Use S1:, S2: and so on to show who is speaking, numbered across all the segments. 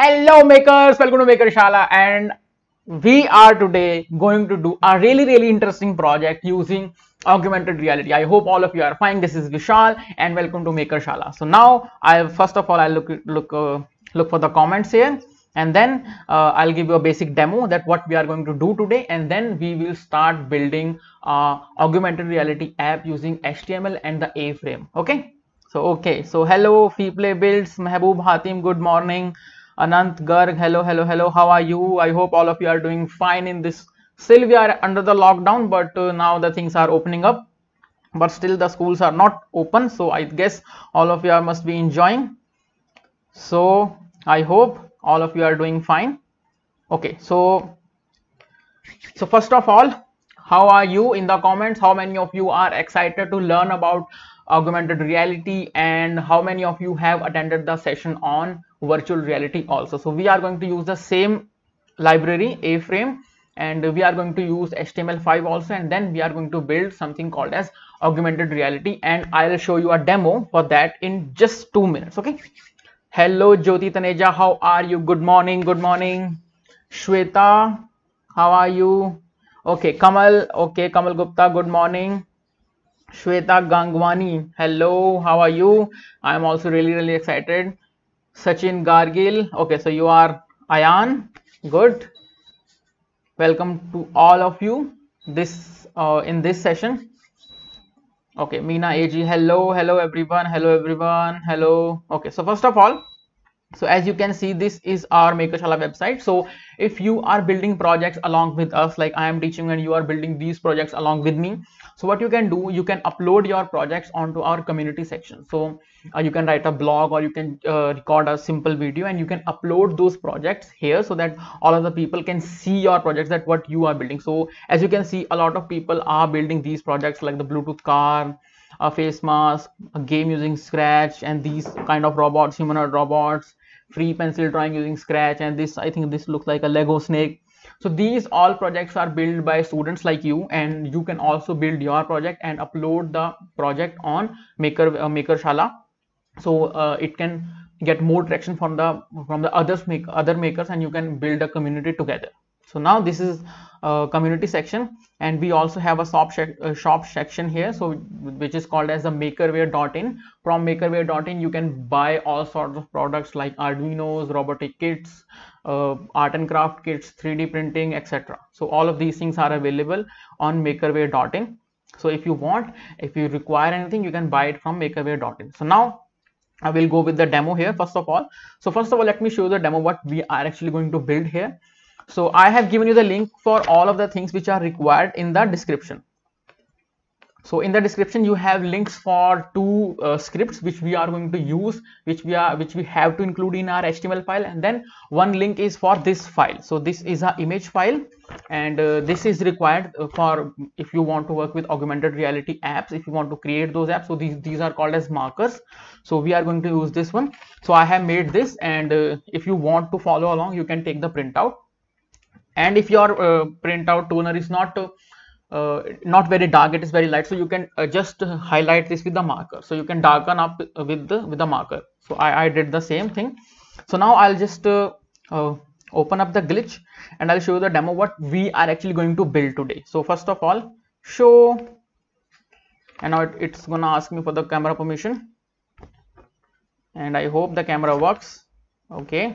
S1: Hello makers, welcome to Maker Shala and we are today going to do a really really interesting project using augmented reality. I hope all of you are fine. This is Vishal and welcome to Maker Shala. So now i first of all I'll look look uh, look for the comments here and then uh, I'll give you a basic demo that what we are going to do today and then we will start building uh, augmented reality app using HTML and the A frame. Okay. So okay. So hello play builds Mehboob Hatim. Good morning. Anant Garg, hello, hello, hello. How are you? I hope all of you are doing fine in this. Still, we are under the lockdown, but uh, now the things are opening up. But still, the schools are not open. So, I guess all of you are must be enjoying. So, I hope all of you are doing fine. Okay, so so first of all, how are you in the comments? How many of you are excited to learn about augmented reality and how many of you have attended the session on virtual reality also so we are going to use the same library a frame and we are going to use html5 also and then we are going to build something called as augmented reality and i'll show you a demo for that in just two minutes okay hello jyoti taneja how are you good morning good morning shweta how are you okay kamal okay kamal gupta good morning shweta gangwani hello how are you i'm also really really excited Sachin Gargil. Okay, so you are Ayan. Good. Welcome to all of you this uh, in this session. Okay, Meena AG. Hello, hello everyone. Hello everyone. Hello. Okay, so first of all, so as you can see this is our makershala website so if you are building projects along with us like i am teaching and you are building these projects along with me so what you can do you can upload your projects onto our community section so uh, you can write a blog or you can uh, record a simple video and you can upload those projects here so that all of the people can see your projects that what you are building so as you can see a lot of people are building these projects like the bluetooth car a face mask a game using scratch and these kind of robots humanoid robots free pencil drawing using scratch and this i think this looks like a lego snake so these all projects are built by students like you and you can also build your project and upload the project on maker uh, makershala so uh, it can get more traction from the from the others make other makers and you can build a community together so now this is a community section and we also have a shop, shop section here so which is called as the makerware.in from makerware.in you can buy all sorts of products like arduinos robotic kits uh, art and craft kits 3d printing etc so all of these things are available on makerware.in so if you want if you require anything you can buy it from makerware.in so now i will go with the demo here first of all so first of all let me show you the demo what we are actually going to build here so i have given you the link for all of the things which are required in the description so in the description you have links for two uh, scripts which we are going to use which we are which we have to include in our html file and then one link is for this file so this is a image file and uh, this is required uh, for if you want to work with augmented reality apps if you want to create those apps so these these are called as markers so we are going to use this one so i have made this and uh, if you want to follow along you can take the printout and if your uh, printout toner is not uh, not very dark it is very light so you can uh, just highlight this with the marker so you can darken up with the with the marker so i, I did the same thing so now i'll just uh, uh, open up the glitch and i'll show you the demo what we are actually going to build today so first of all show and now it, it's gonna ask me for the camera permission and i hope the camera works okay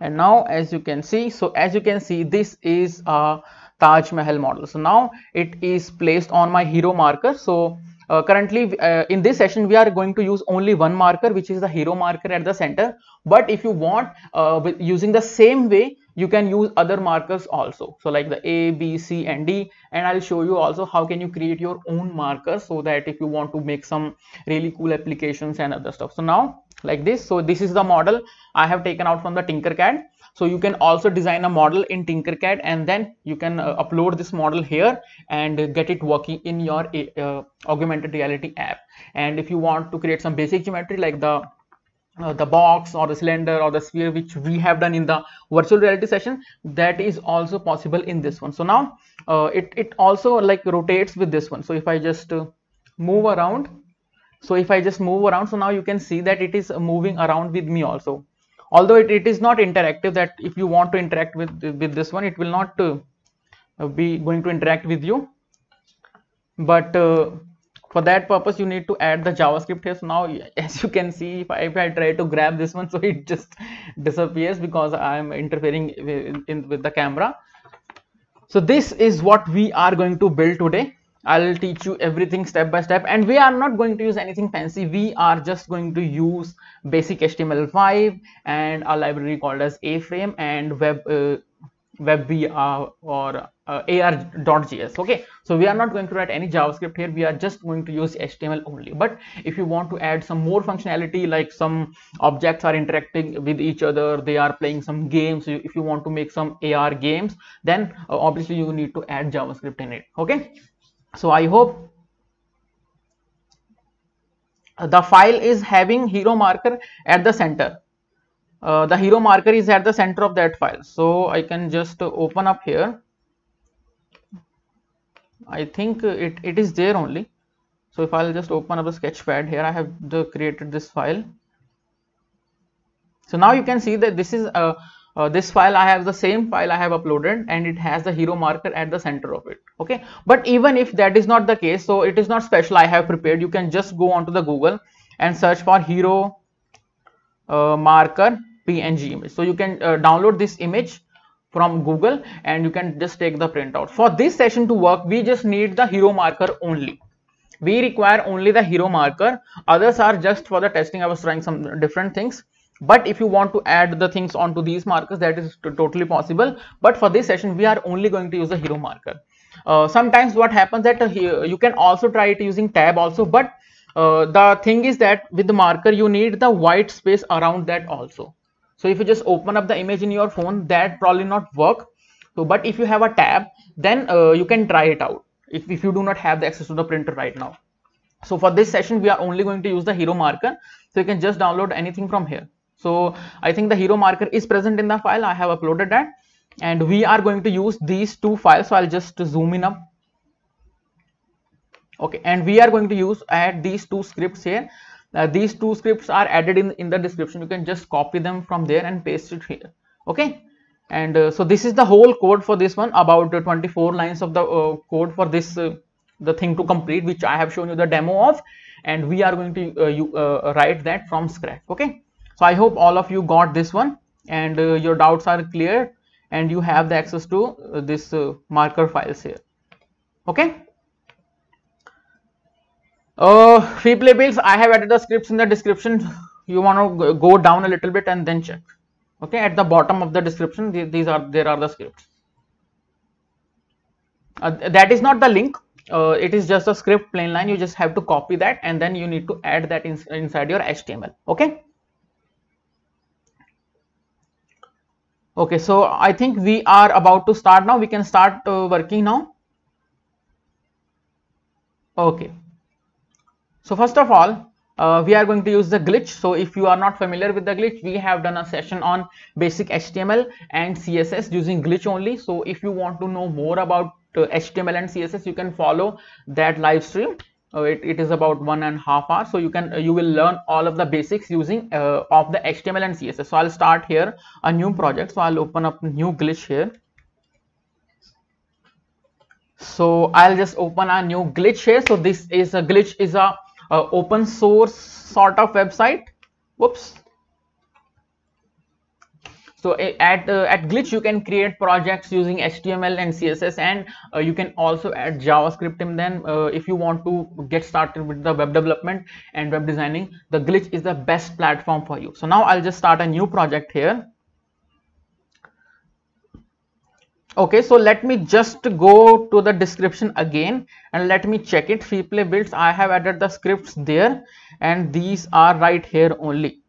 S1: and now as you can see so as you can see this is a Taj Mahal model so now it is placed on my hero marker so uh, currently uh, in this session we are going to use only one marker which is the hero marker at the center but if you want uh, using the same way you can use other markers also so like the a b c and d and i'll show you also how can you create your own markers so that if you want to make some really cool applications and other stuff so now like this so this is the model i have taken out from the tinkercad so you can also design a model in tinkercad and then you can uh, upload this model here and get it working in your uh, augmented reality app and if you want to create some basic geometry like the uh, the box or the cylinder or the sphere which we have done in the virtual reality session that is also possible in this one so now uh, it it also like rotates with this one so if i just uh, move around so if i just move around so now you can see that it is moving around with me also although it, it is not interactive that if you want to interact with with this one it will not uh, be going to interact with you but uh, for that purpose you need to add the javascript here so now as you can see if I, if I try to grab this one so it just disappears because i am interfering with, in, with the camera so this is what we are going to build today i'll teach you everything step by step and we are not going to use anything fancy we are just going to use basic html5 and a library called as a frame and web uh, web vr or uh, ar.js okay so we are not going to write any javascript here we are just going to use html only but if you want to add some more functionality like some objects are interacting with each other they are playing some games if you want to make some ar games then uh, obviously you need to add javascript in it okay so i hope uh, the file is having hero marker at the center uh, the hero marker is at the center of that file so i can just open up here I think uh, it, it is there only so if I'll just open up the sketchpad here I have the, created this file so now you can see that this is a uh, uh, this file I have the same file I have uploaded and it has the hero marker at the center of it okay but even if that is not the case so it is not special I have prepared you can just go onto the Google and search for hero uh, marker PNG image so you can uh, download this image from Google and you can just take the printout. For this session to work, we just need the hero marker only. We require only the hero marker. Others are just for the testing. I was trying some different things. But if you want to add the things onto these markers, that is totally possible. But for this session, we are only going to use the hero marker. Uh, sometimes what happens that uh, you can also try it using tab also, but uh, the thing is that with the marker, you need the white space around that also so if you just open up the image in your phone that probably not work so but if you have a tab then uh, you can try it out if, if you do not have the access to the printer right now so for this session we are only going to use the hero marker so you can just download anything from here so i think the hero marker is present in the file i have uploaded that and we are going to use these two files so i'll just zoom in up okay and we are going to use add these two scripts here uh, these two scripts are added in in the description you can just copy them from there and paste it here okay and uh, so this is the whole code for this one about uh, 24 lines of the uh, code for this uh, the thing to complete which i have shown you the demo of and we are going to uh, you, write that from scratch okay so i hope all of you got this one and your doubts are clear and you have the access to this marker files here okay uh, fee play bills I have added the scripts in the description you want to go down a little bit and then check okay at the bottom of the description th these are there are the scripts uh, that is not the link uh, it is just a script plain line you just have to copy that and then you need to add that in, inside your html okay okay so i think we are about to start now we can start uh, working now okay so first of all, uh, we are going to use the glitch. So if you are not familiar with the glitch, we have done a session on basic HTML and CSS using glitch only. So if you want to know more about uh, HTML and CSS, you can follow that live stream. Uh, it, it is about one and a half hour. So you can uh, you will learn all of the basics using uh, of the HTML and CSS. So I'll start here a new project. So I'll open up new glitch here. So I'll just open a new glitch here. So this is a glitch is a a open source sort of website whoops so at uh, at glitch you can create projects using html and css and uh, you can also add javascript in them uh, if you want to get started with the web development and web designing the glitch is the best platform for you so now i'll just start a new project here okay so let me just go to the description again and let me check it free play builds i have added the scripts there and these are right here only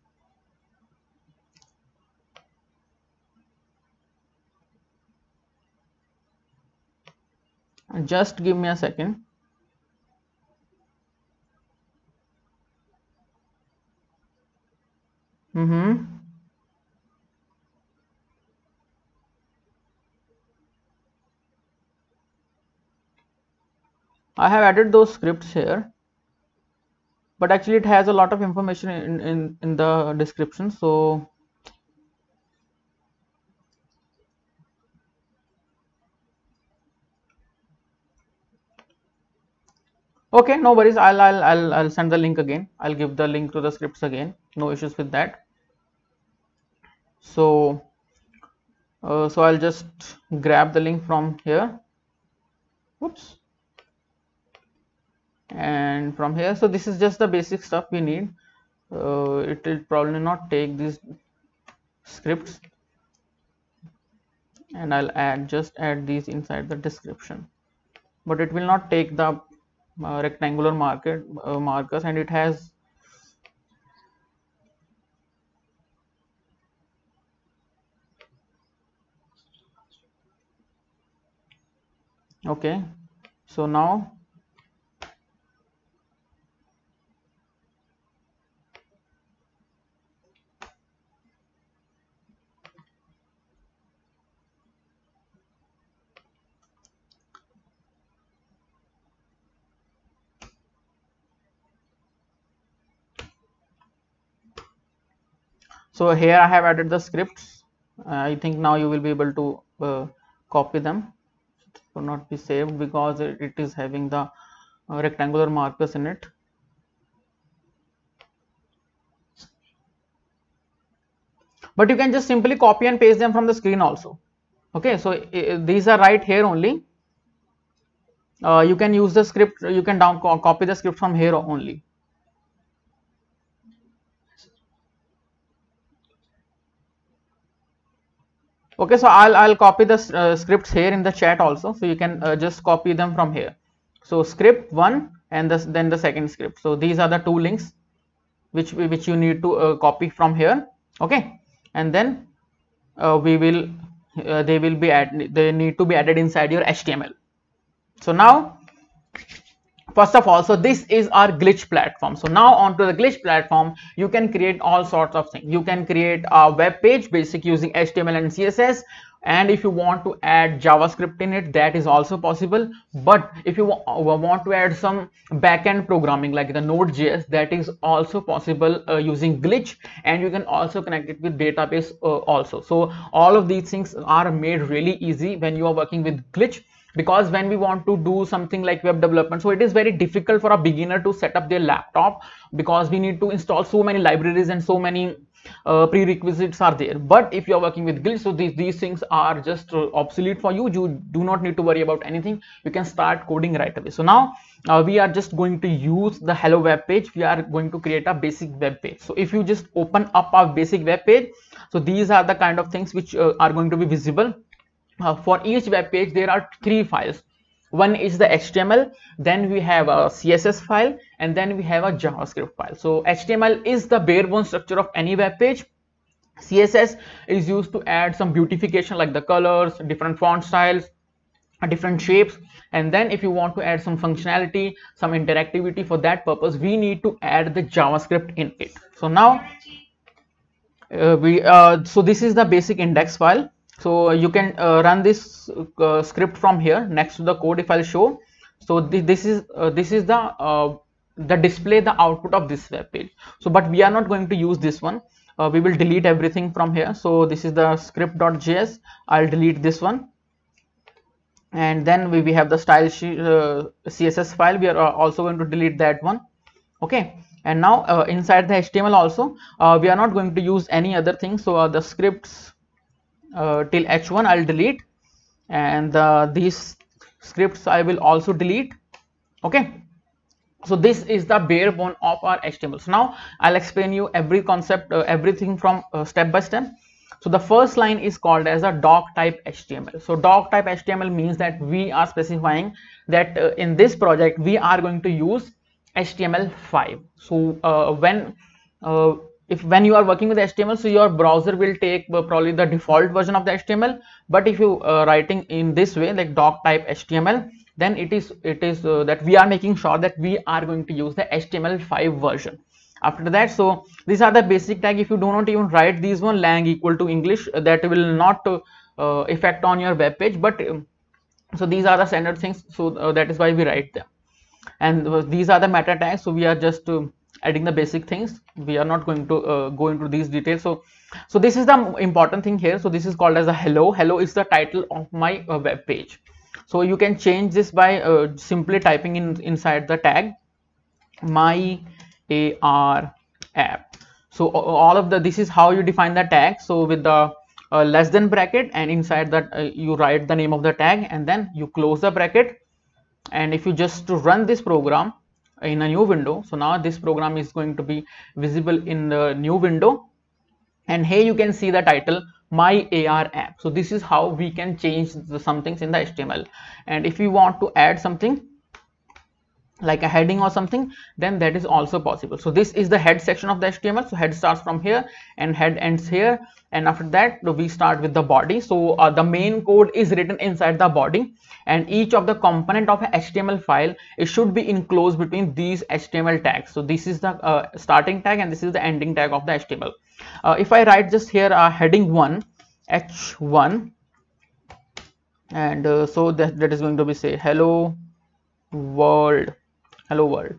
S1: just give me a second mm-hmm I have added those scripts here but actually it has a lot of information in, in, in the description so okay no worries I'll, I'll i'll i'll send the link again i'll give the link to the scripts again no issues with that so uh, so i'll just grab the link from here whoops and from here so this is just the basic stuff we need uh, it will probably not take these scripts and I'll add just add these inside the description but it will not take the uh, rectangular market uh, markers and it has okay so now so here i have added the scripts uh, i think now you will be able to uh, copy them it will not be saved because it is having the uh, rectangular markers in it but you can just simply copy and paste them from the screen also okay so these are right here only uh, you can use the script you can down copy the script from here only okay so i'll i'll copy the uh, scripts here in the chat also so you can uh, just copy them from here so script one and this, then the second script so these are the two links which we, which you need to uh, copy from here okay and then uh, we will uh, they will be add, they need to be added inside your html so now first of all so this is our glitch platform so now onto the glitch platform you can create all sorts of things you can create a web page basic using html and css and if you want to add javascript in it that is also possible but if you uh, want to add some backend programming like the node.js that is also possible uh, using glitch and you can also connect it with database uh, also so all of these things are made really easy when you are working with glitch because when we want to do something like web development so it is very difficult for a beginner to set up their laptop because we need to install so many libraries and so many uh, prerequisites are there but if you are working with glitch so these these things are just uh, obsolete for you you do not need to worry about anything you can start coding right away so now uh, we are just going to use the hello web page we are going to create a basic web page so if you just open up our basic web page so these are the kind of things which uh, are going to be visible uh, for each web page there are three files one is the html then we have a css file and then we have a javascript file so html is the bare bone structure of any web page css is used to add some beautification like the colors different font styles different shapes and then if you want to add some functionality some interactivity for that purpose we need to add the javascript in it so now uh, we uh, so this is the basic index file so uh, you can uh, run this uh, script from here next to the code if i'll show so th this is this is the the display the output of this web page so but we are not going to use this one uh, we will delete everything from here so this is the script.js i'll delete this one and then we, we have the style uh, css file we are also going to delete that one okay and now uh, inside the html also we are not going to use any other thing so the scripts uh, till h1 i'll delete and uh, these scripts i will also delete okay so this is the bare bone of our html so now i'll explain you every concept uh, everything from uh, step by step so the first line is called as a doc type html so doc type html means that we are specifying that uh, in this project we are going to use html5 so uh, when if when you are working with HTML, so your browser will take uh, probably the default version of the HTML. But if you uh, writing in this way, like doc type HTML, then it is it is uh, that we are making sure that we are going to use the HTML5 version. After that, so these are the basic tag. If you do not even write these one lang equal to English, uh, that will not uh, affect uh, on your web page. But um, so these are the standard things. So that is why we write them. And these are the meta tags. So we are just um, adding the basic things we are not going to uh, go into these details so so this is the important thing here so this is called as a hello hello is the title of my uh, web page so you can change this by uh, simply typing in inside the tag my ar app so all of the this is how you define the tag so with the uh, less than bracket and inside that uh, you write the name of the tag and then you close the bracket and if you just to run this program in a new window so now this program is going to be visible in the new window and here you can see the title my AR app so this is how we can change the some things in the HTML and if we want to add something like a heading or something then that is also possible so this is the head section of the html so head starts from here and head ends here and after that we start with the body so uh, the main code is written inside the body and each of the component of html file it should be enclosed between these html tags so this is the uh, starting tag and this is the ending tag of the html uh, if i write just here uh, heading 1 h1 and uh, so that, that is going to be say hello world hello world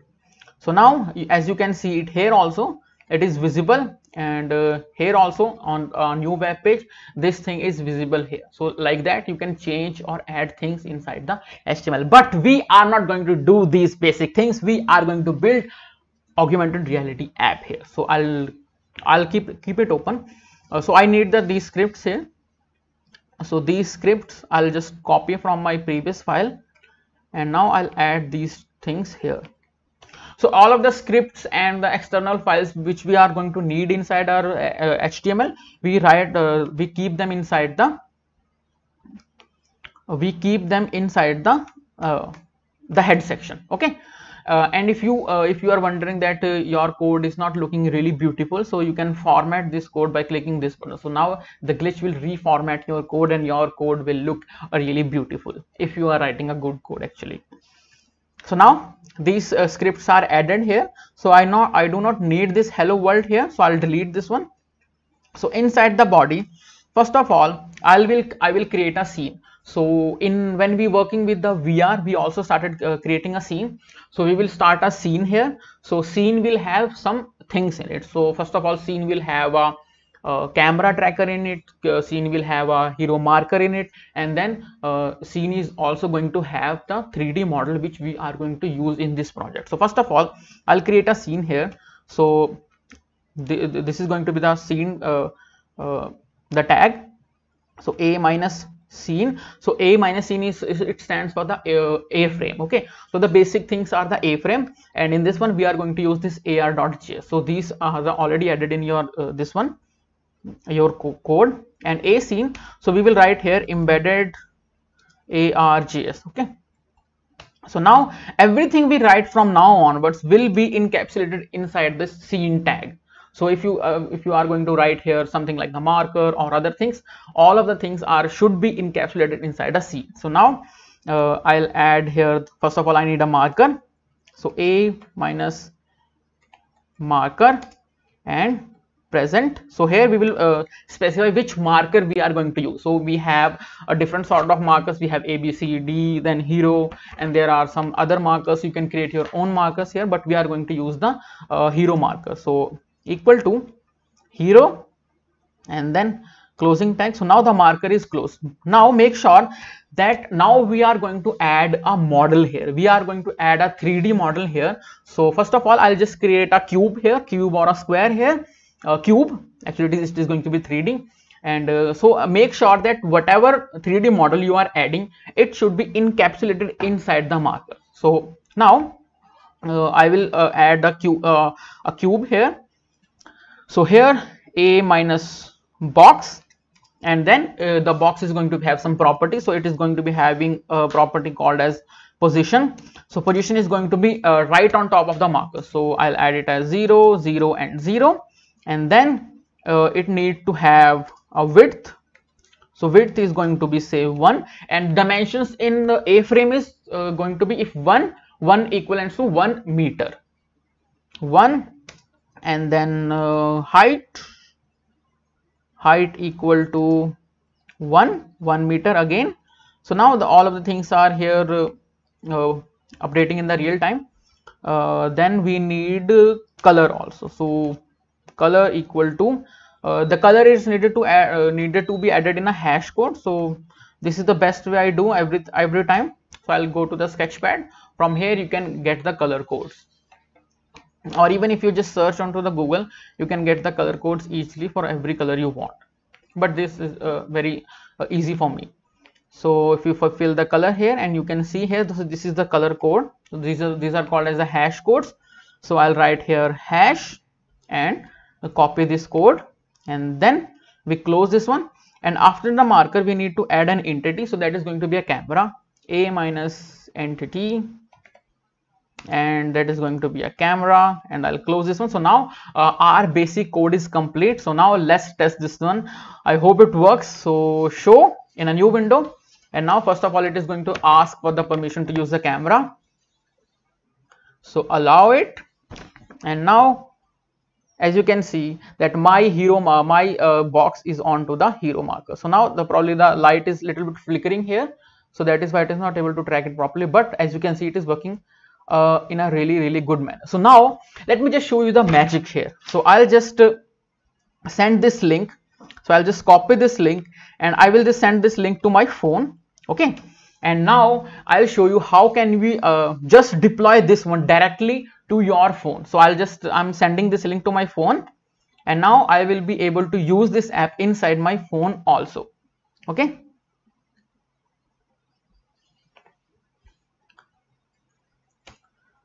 S1: so now as you can see it here also it is visible and uh, here also on a uh, new web page this thing is visible here so like that you can change or add things inside the html but we are not going to do these basic things we are going to build augmented reality app here so i'll i'll keep keep it open uh, so i need the these scripts here so these scripts i'll just copy from my previous file and now i'll add these things here so all of the scripts and the external files which we are going to need inside our uh, html we write uh, we keep them inside the we keep them inside the uh, the head section okay uh, and if you uh, if you are wondering that uh, your code is not looking really beautiful so you can format this code by clicking this button so now the glitch will reformat your code and your code will look really beautiful if you are writing a good code actually so now these uh, scripts are added here so i know i do not need this hello world here so i'll delete this one so inside the body first of all i will i will create a scene so in when we working with the vr we also started uh, creating a scene so we will start a scene here so scene will have some things in it so first of all scene will have a uh, camera tracker in it uh, scene will have a hero marker in it and then uh, scene is also going to have the 3d model which we are going to use in this project so first of all i'll create a scene here so th th this is going to be the scene uh, uh, the tag so a minus scene so a minus scene is, is it stands for the a, a, frame okay so the basic things are the a frame and in this one we are going to use this ar.js so these are already added in your this one your co code and a scene so we will write here embedded args okay so now everything we write from now onwards will be encapsulated inside this scene tag so if you uh, if you are going to write here something like the marker or other things all of the things are should be encapsulated inside a scene so now uh, i'll add here first of all i need a marker so a minus marker and present so here we will uh, specify which marker we are going to use so we have a different sort of markers we have a b c d then hero and there are some other markers you can create your own markers here but we are going to use the uh, hero marker so equal to hero and then closing tag so now the marker is closed now make sure that now we are going to add a model here we are going to add a 3d model here so first of all i'll just create a cube here cube or a square here uh, cube actually it is, going to be 3d and uh, so uh, make sure that whatever 3d model you are adding it should be encapsulated inside the marker so now uh, i will uh, add a cube a cube here so here a minus box and then the box is going to have some property so it is going to be having a property called as position so position is going to be right on top of the marker so i'll add it as 0 0 and 0 and then uh, it need to have a width so width is going to be say 1 and dimensions in the a frame is uh, going to be if 1 1 equivalent to 1 meter 1 and then uh, height height equal to 1 1 meter again so now the, all of the things are here uh, uh updating in the real time uh, then we need color also so color equal to uh, the color is needed to add, uh, needed to be added in a hash code so this is the best way i do every every time so i'll go to the sketchpad from here you can get the color codes or even if you just search onto the google you can get the color codes easily for every color you want but this is uh, very uh, easy for me so if you fulfill the color here and you can see here this, this is the color code so these are these are called as the hash codes so i'll write here hash and uh, copy this code and then we close this one and after the marker we need to add an entity so that is going to be a camera a minus entity and that is going to be a camera and i'll close this one so now uh, our basic code is complete so now let's test this one i hope it works so show in a new window and now first of all it is going to ask for the permission to use the camera so allow it and now as you can see that my hero my uh, box is on to the hero marker so now the probably the light is little bit flickering here so that is why it is not able to track it properly but as you can see it is working uh, in a really really good manner so now let me just show you the magic here so i'll just uh, send this link so i'll just copy this link and i will just send this link to my phone okay and now i'll show you how can we uh, just deploy this one directly to your phone so i'll just i'm sending this link to my phone and now i will be able to use this app inside my phone also okay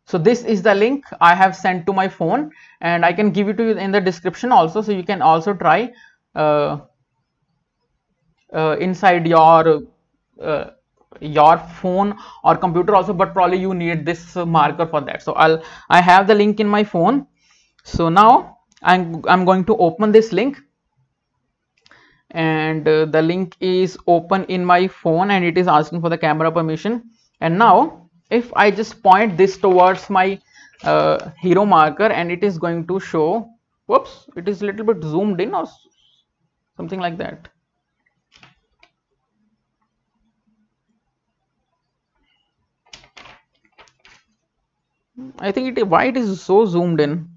S1: so this is the link i have sent to my phone and i can give it to you in the description also so you can also try uh, uh, inside your uh, your phone or computer also but probably you need this marker for that so i'll i have the link in my phone so now i'm i'm going to open this link and uh, the link is open in my phone and it is asking for the camera permission and now if i just point this towards my uh, hero marker and it is going to show whoops it is a little bit zoomed in or something like that I think it why it is so zoomed in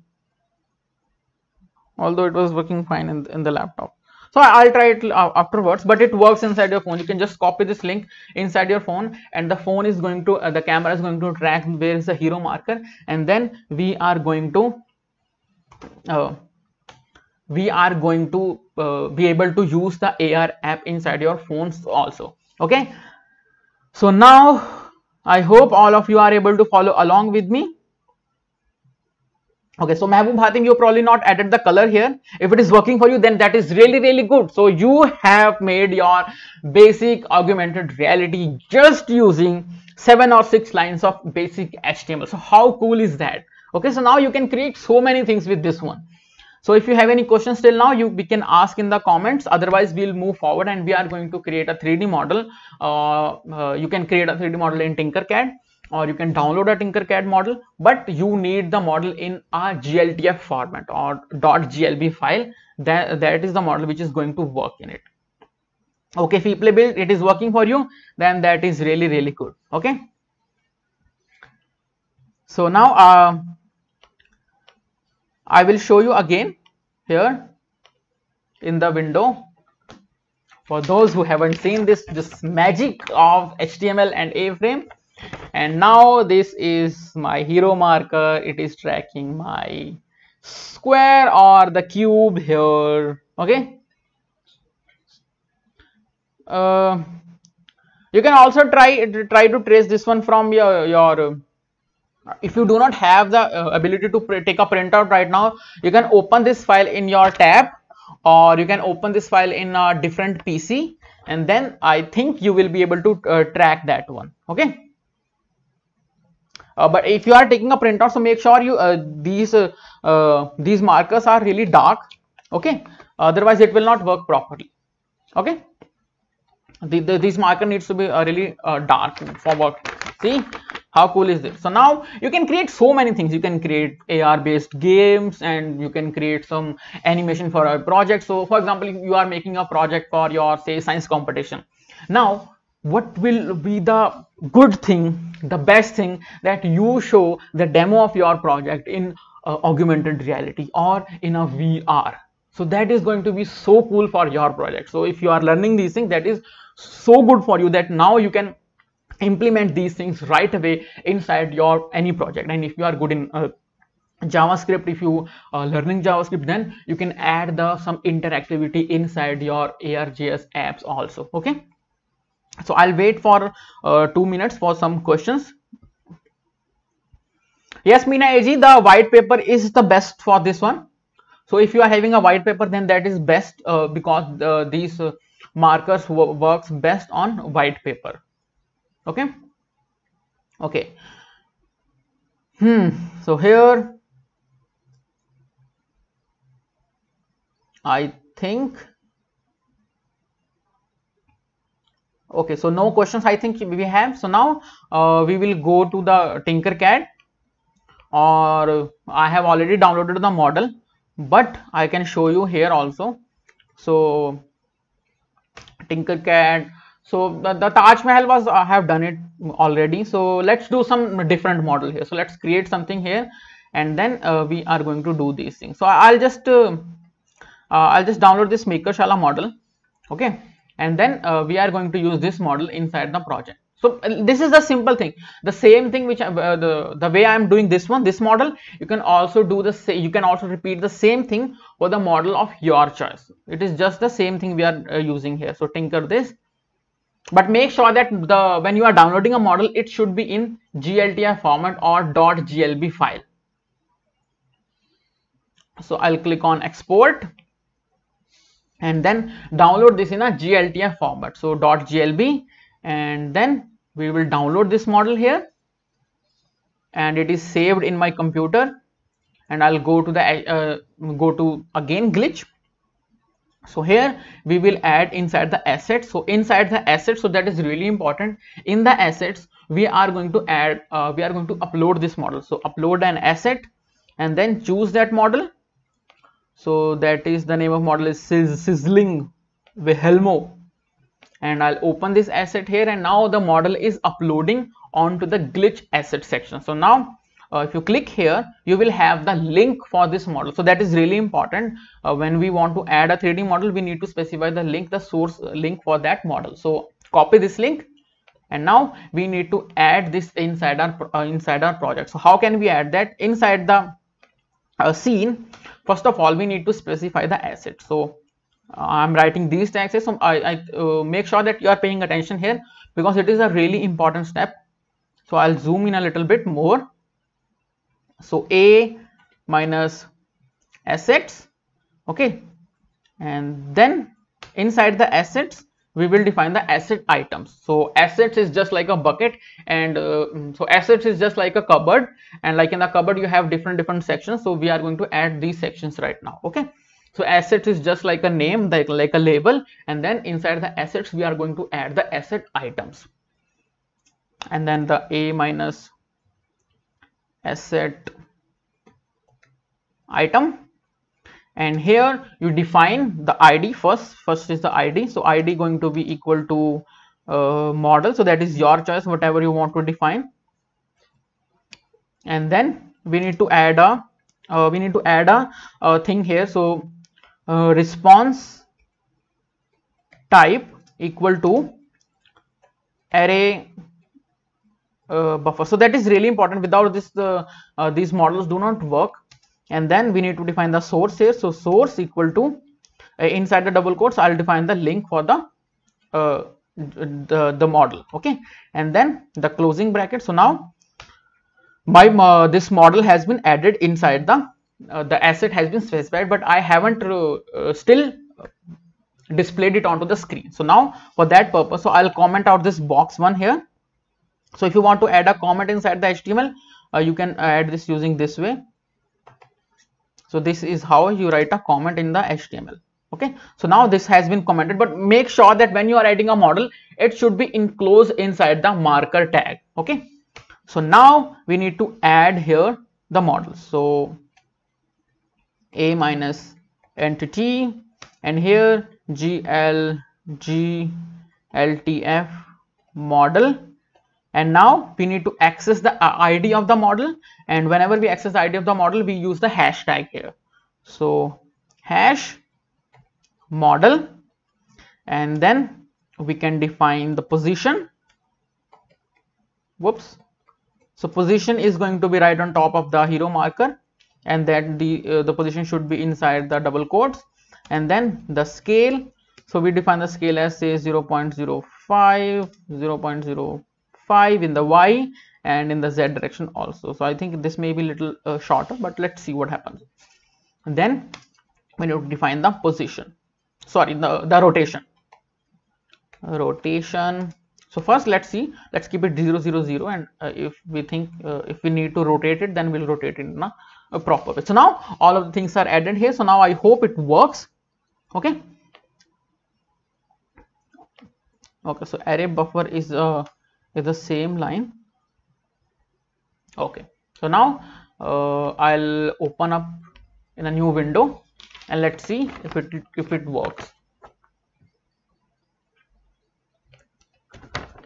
S1: although it was working fine in, in the laptop so I'll try it uh, afterwards but it works inside your phone you can just copy this link inside your phone and the phone is going to uh, the camera is going to track where is the hero marker and then we are going to uh, we are going to uh, be able to use the AR app inside your phones also okay so now I hope all of you are able to follow along with me. Okay, so Mahbub I think you probably not added the color here. If it is working for you, then that is really, really good. So you have made your basic augmented reality just using seven or six lines of basic HTML. So how cool is that? Okay, so now you can create so many things with this one so if you have any questions till now you we can ask in the comments otherwise we'll move forward and we are going to create a 3d model uh, uh, you can create a 3d model in tinkercad or you can download a Tinkercad model, but you need the model in a GLTF format or .glb file. That, that is the model which is going to work in it. Okay, if you play build, it is working for you, then that is really, really good. Okay. So now uh, I will show you again here in the window for those who haven't seen this this magic of HTML and A-frame and now this is my hero marker it is tracking my square or the cube here okay uh, you can also try try to trace this one from your your if you do not have the uh, ability to take a printout right now you can open this file in your tab or you can open this file in a different pc and then i think you will be able to uh, track that one okay uh, but if you are taking a printout so make sure you uh, these uh, uh, these markers are really dark okay otherwise it will not work properly okay the, the, these marker needs to be really dark for work see how cool is this so now you can create so many things you can create ar based games and you can create some animation for a project so for example you are making a project for your say science competition now what will be the good thing the best thing that you show the demo of your project in uh, augmented reality or in a vr so that is going to be so cool for your project so if you are learning these things that is so good for you that now you can implement these things right away inside your any project and if you are good in uh, javascript if you are uh, learning javascript then you can add the some interactivity inside your arjs apps also okay so i'll wait for uh, two minutes for some questions yes meena AG, the white paper is the best for this one so if you are having a white paper then that is best uh, because uh, these uh, markers works best on white paper okay okay hmm so here I think okay so no questions I think we have so now uh, we will go to the Tinkercad or I have already downloaded the model but I can show you here also so Tinkercad so the, the Taj Mahal was, I uh, have done it already. So let's do some different model here. So let's create something here and then uh, we are going to do these things. So I'll just, uh, uh, I'll just download this Shala model. Okay. And then uh, we are going to use this model inside the project. So this is the simple thing. The same thing which uh, the the way I am doing this one, this model, you can also do the same. You can also repeat the same thing for the model of your choice. It is just the same thing we are uh, using here. So tinker this but make sure that the when you are downloading a model it should be in GLTF format or .glb file so i'll click on export and then download this in a GLTF format so .glb and then we will download this model here and it is saved in my computer and i'll go to the uh, go to again glitch so here we will add inside the assets so inside the assets so that is really important in the assets we are going to add uh, we are going to upload this model so upload an asset and then choose that model so that is the name of model is sizzling Wilhelmo and I'll open this asset here and now the model is uploading onto the glitch asset section so now uh, if you click here you will have the link for this model so that is really important uh, when we want to add a 3d model we need to specify the link the source link for that model so copy this link and now we need to add this inside our uh, inside our project so how can we add that inside the uh, scene first of all we need to specify the asset so uh, i'm writing these taxes so i, I uh, make sure that you are paying attention here because it is a really important step so i'll zoom in a little bit more so a minus assets okay and then inside the assets we will define the asset items so assets is just like a bucket and uh, so assets is just like a cupboard and like in the cupboard you have different different sections so we are going to add these sections right now okay so assets is just like a name like, like a label and then inside the assets we are going to add the asset items and then the a minus asset item and here you define the id first first is the id so id going to be equal to uh, model so that is your choice whatever you want to define and then we need to add a uh, we need to add a, a uh, thing here so uh, response type equal to array uh, buffer so that is really important without this uh, uh, these models do not work and then we need to define the source here so source equal to uh, inside the double quotes i'll define the link for the uh, the, the model okay and then the closing bracket so now my uh, this model has been added inside the the asset has been specified but i haven't still displayed it onto the screen so now for that purpose so i'll comment out this box one here so if you want to add a comment inside the html uh, you can uh, add this using this way so this is how you write a comment in the html okay so now this has been commented but make sure that when you are adding a model it should be enclosed inside the marker tag okay so now we need to add here the model so a minus entity and here gl gltf model and now we need to access the uh, id of the model and whenever we access the id of the model we use the hashtag here so hash model and then we can define the position whoops so position is going to be right on top of the hero marker and that the uh, the position should be inside the double quotes and then the scale so we define the scale as say 0 0.05 0 0.05 5 in the y and in the z direction also so i think this may be little uh, shorter but let's see what happens and then we need to define the position sorry the, the rotation rotation so first let's see let's keep it 0 0 0 and uh, if we think uh, if we need to rotate it then we'll rotate it in a, a, proper way so now all of the things are added here so now i hope it works okay okay so array buffer is uh, is the same line okay so now uh, I'll open up in a new window and let's see if it if it works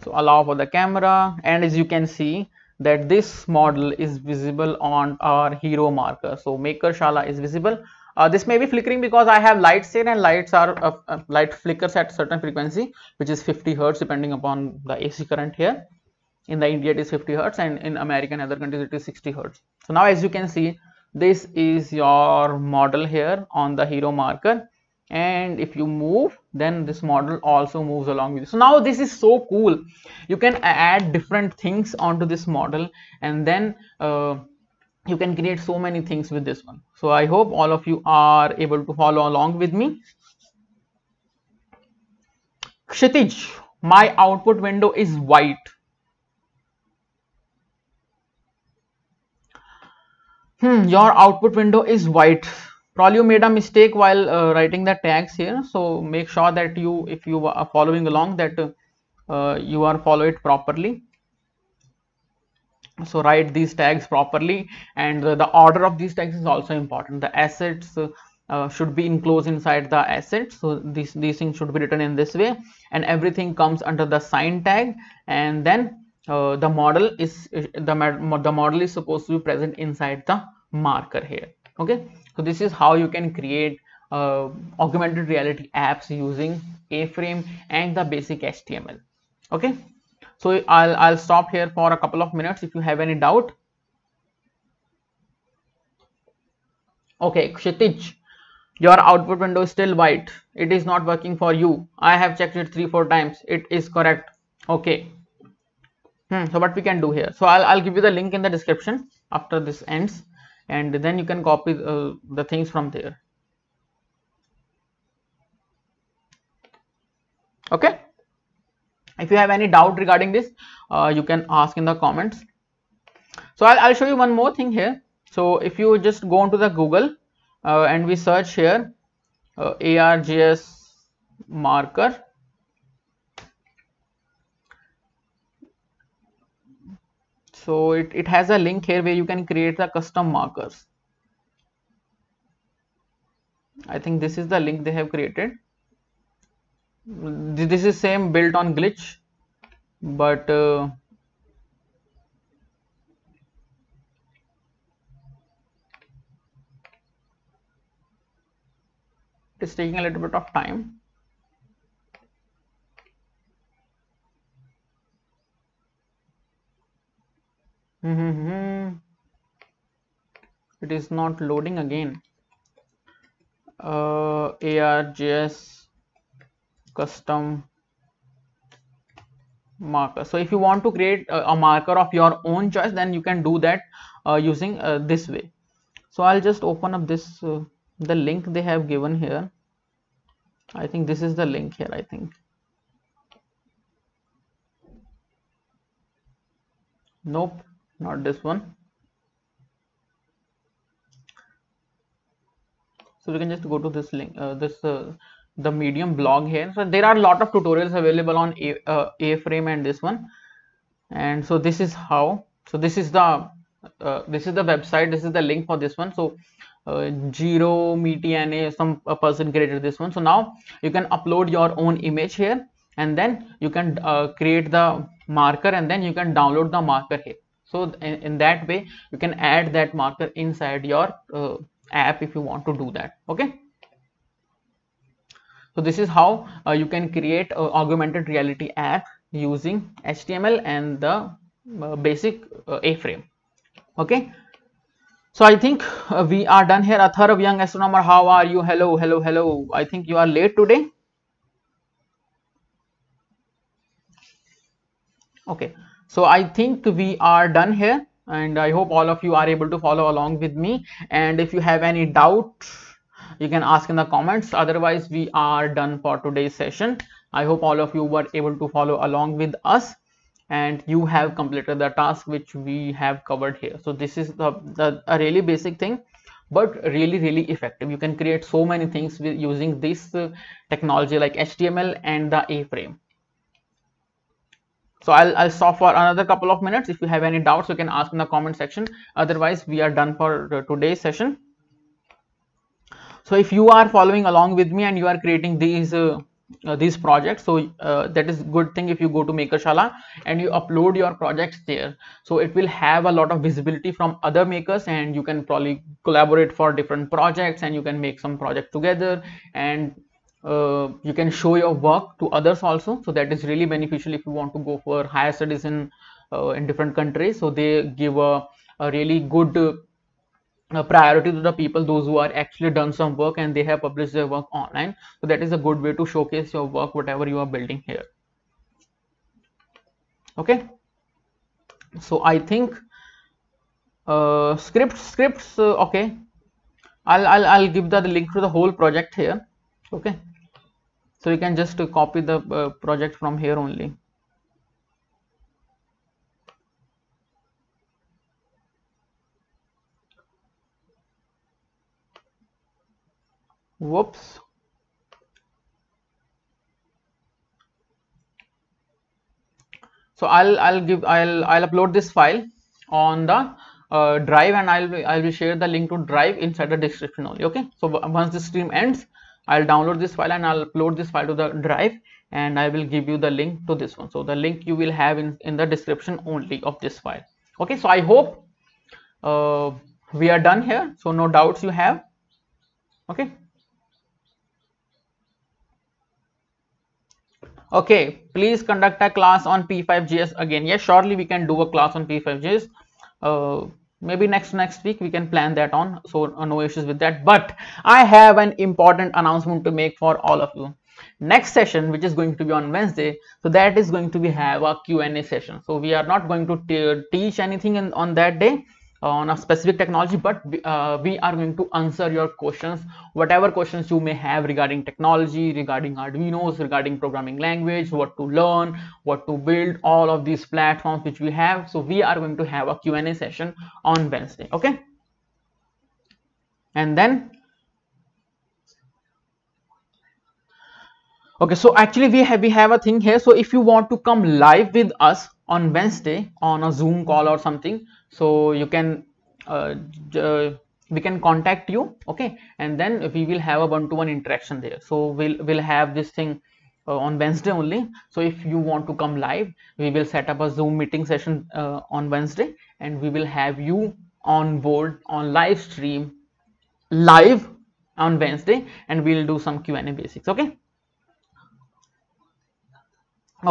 S1: so allow for the camera and as you can see that this model is visible on our hero marker so maker shala is visible uh, this may be flickering because I have lights here and lights are uh, uh, light flickers at certain frequency which is 50 hertz depending upon the AC current here. In the India it is 50 hertz and in America and other countries it is 60 hertz. So now as you can see this is your model here on the hero marker and if you move then this model also moves along with you. So now this is so cool. You can add different things onto this model and then uh, you can create so many things with this one so i hope all of you are able to follow along with me kshitij my output window is white hmm your output window is white probably you made a mistake while uh, writing the tags here so make sure that you if you are following along that uh, you are follow it properly so write these tags properly and the, the order of these tags is also important the assets uh, should be enclosed inside the asset so these these things should be written in this way and everything comes under the sign tag and then uh, the model is the, the model is supposed to be present inside the marker here okay so this is how you can create uh, augmented reality apps using a frame and the basic html okay so i'll i'll stop here for a couple of minutes if you have any doubt okay kshitij your output window is still white it is not working for you i have checked it three four times it is correct okay hmm, so what we can do here so I'll, I'll give you the link in the description after this ends and then you can copy uh, the things from there okay if you have any doubt regarding this uh, you can ask in the comments so I'll, I'll, show you one more thing here so if you just go into the google uh, and we search here uh, args marker so it, it has a link here where you can create the custom markers i think this is the link they have created this is same built on glitch but uh, it is taking a little bit of time mm -hmm. it is not loading again uh, arjs custom marker so if you want to create a, a marker of your own choice then you can do that uh, using uh, this way so i'll just open up this uh, the link they have given here i think this is the link here i think nope not this one so we can just go to this link uh, this uh, the medium blog here so there are a lot of tutorials available on a, uh, a frame and this one and so this is how so this is the uh, this is the website this is the link for this one so uh, Giro, a some person created this one. So now you can upload your own image here and then you can uh, create the marker and then you can download the marker here. So in, in that way you can add that marker inside your uh, app if you want to do that. Okay so this is how uh, you can create uh, augmented reality app using html and the uh, basic uh, a frame okay so i think uh, we are done here of young astronomer how are you hello hello hello i think you are late today okay so i think we are done here and i hope all of you are able to follow along with me and if you have any doubt you can ask in the comments otherwise we are done for today's session i hope all of you were able to follow along with us and you have completed the task which we have covered here so this is the, the a really basic thing but really really effective you can create so many things with using this uh, technology like html and the a-frame so I'll, I'll stop for another couple of minutes if you have any doubts you can ask in the comment section otherwise we are done for uh, today's session so if you are following along with me and you are creating these uh, uh, these projects so uh, that is good thing if you go to makershala and you upload your projects there so it will have a lot of visibility from other makers and you can probably collaborate for different projects and you can make some project together and uh, you can show your work to others also so that is really beneficial if you want to go for higher studies in uh, in different countries so they give a, a really good uh, priority to the people those who are actually done some work and they have published their work online so that is a good way to showcase your work whatever you are building here okay so i think uh, scripts scripts uh, okay I'll, I'll i'll give the, the link to the whole project here okay so you can just copy the uh, project from here only whoops so i'll i'll give i'll i'll upload this file on the uh, drive and i'll i'll be share the link to drive inside the description only okay so once the stream ends i'll download this file and i'll upload this file to the drive and i will give you the link to this one so the link you will have in in the description only of this file okay so i hope uh, we are done here so no doubts you have okay okay please conduct a class on p5js again yes surely we can do a class on p5js uh, maybe next next week we can plan that on so uh, no issues with that but i have an important announcement to make for all of you next session which is going to be on wednesday so that is going to be have q and A session so we are not going to teach anything in, on that day on a specific technology but uh, we are going to answer your questions whatever questions you may have regarding technology regarding arduinos regarding programming language what to learn what to build all of these platforms which we have so we are going to have a Q&A session on wednesday okay and then okay so actually we have we have a thing here so if you want to come live with us on wednesday on a zoom call or something so you can uh, uh, we can contact you okay and then we will have a one-to-one -one interaction there so we'll we'll have this thing uh, on wednesday only so if you want to come live we will set up a zoom meeting session uh, on wednesday and we will have you on board on live stream live on wednesday and we'll do some q&a basics okay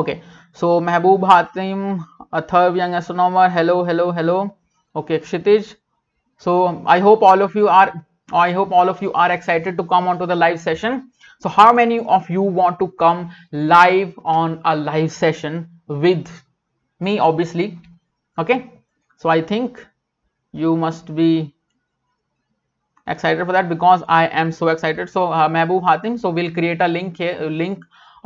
S1: okay so Mehboob Hatim, a third young astronomer. Hello, hello, hello. Okay, Kshitij. So I hope all of you are I hope all of you are excited to come onto the live session. So how many of you want to come live on a live session with me obviously? Okay. So I think you must be excited for that because I am so excited. So uh, Mehboob Hatim. So we'll create a link here, link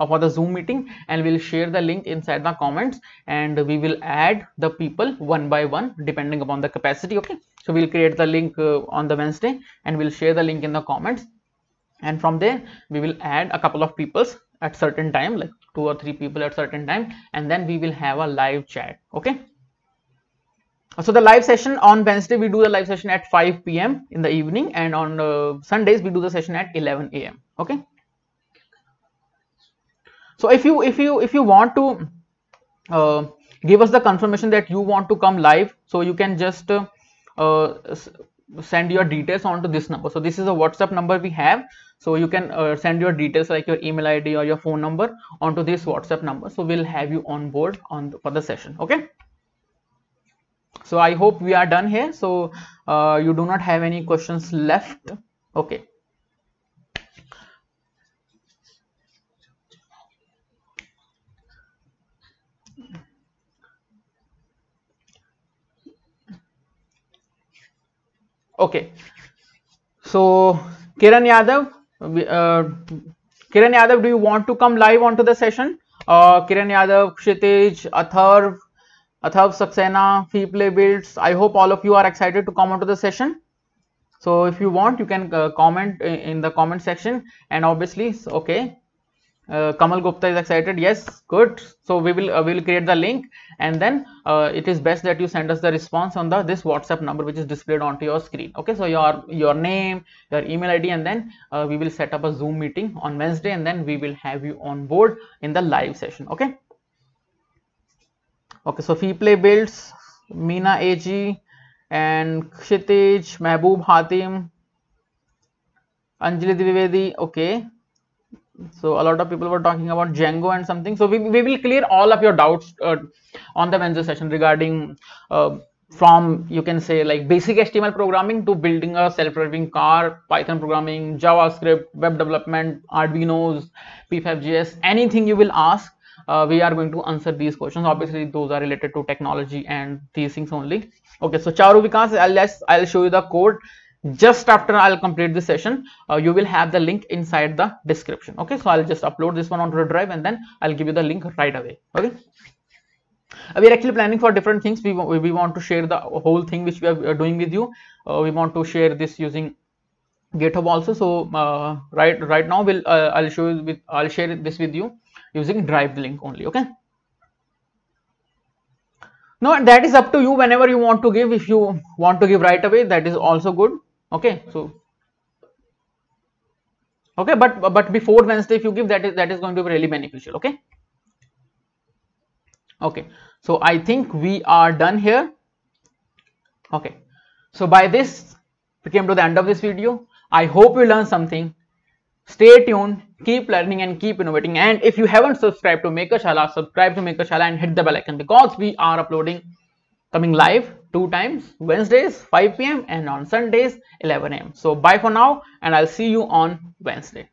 S1: for the zoom meeting and we'll share the link inside the comments and we will add the people one by one depending upon the capacity okay so we'll create the link uh, on the wednesday and we'll share the link in the comments and from there we will add a couple of peoples at certain time like two or three people at certain time and then we will have a live chat okay so the live session on wednesday we do the live session at 5 p.m in the evening and on uh, sundays we do the session at 11 a.m okay so if you if you if you want to uh, give us the confirmation that you want to come live so you can just uh, uh, send your details onto this number so this is a whatsapp number we have so you can uh, send your details like your email id or your phone number onto this whatsapp number so we'll have you on board on the, for the session okay so i hope we are done here so uh, you do not have any questions left okay okay so kiran yadav uh, kiran yadav do you want to come live onto the session uh, kiran yadav kshitij atharv atharv saxena fee play builds i hope all of you are excited to come onto the session so if you want you can uh, comment in the comment section and obviously okay uh, Kamal Gupta is excited. Yes, good. So we will uh, we will create the link, and then uh, it is best that you send us the response on the this WhatsApp number which is displayed onto your screen. Okay, so your your name, your email ID, and then uh, we will set up a Zoom meeting on Wednesday, and then we will have you on board in the live session. Okay. Okay, so fee play builds Mina Ag and Kshitij, Mahboob Hatim, Anjali Dwivedi. Okay so a lot of people were talking about Django and something. So we, we will clear all of your doubts uh, on the Wednesday session regarding uh, from you can say like basic HTML programming to building a self-driving car, Python programming, JavaScript, web development, Arduino's, P5JS, anything you will ask. Uh, we are going to answer these questions obviously those are related to technology and these things only okay so charu vikas i'll i'll show you the code just after i'll complete this session uh, you will have the link inside the description okay so i'll just upload this one onto the drive and then i'll give you the link right away okay uh, we are actually planning for different things we, we want to share the whole thing which we are doing with you uh, we want to share this using github also so uh, right right now we'll uh, i'll show you with i'll share this with you using drive link only okay no that is up to you whenever you want to give if you want to give right away that is also good okay so okay but but before wednesday if you give that is that is going to be really beneficial okay okay so i think we are done here okay so by this we came to the end of this video i hope you learned something stay tuned keep learning and keep innovating and if you haven't subscribed to makershala subscribe to makershala and hit the bell icon because we are uploading coming live two times Wednesdays 5 p.m. and on Sundays 11 a.m. So bye for now and I'll see you on Wednesday.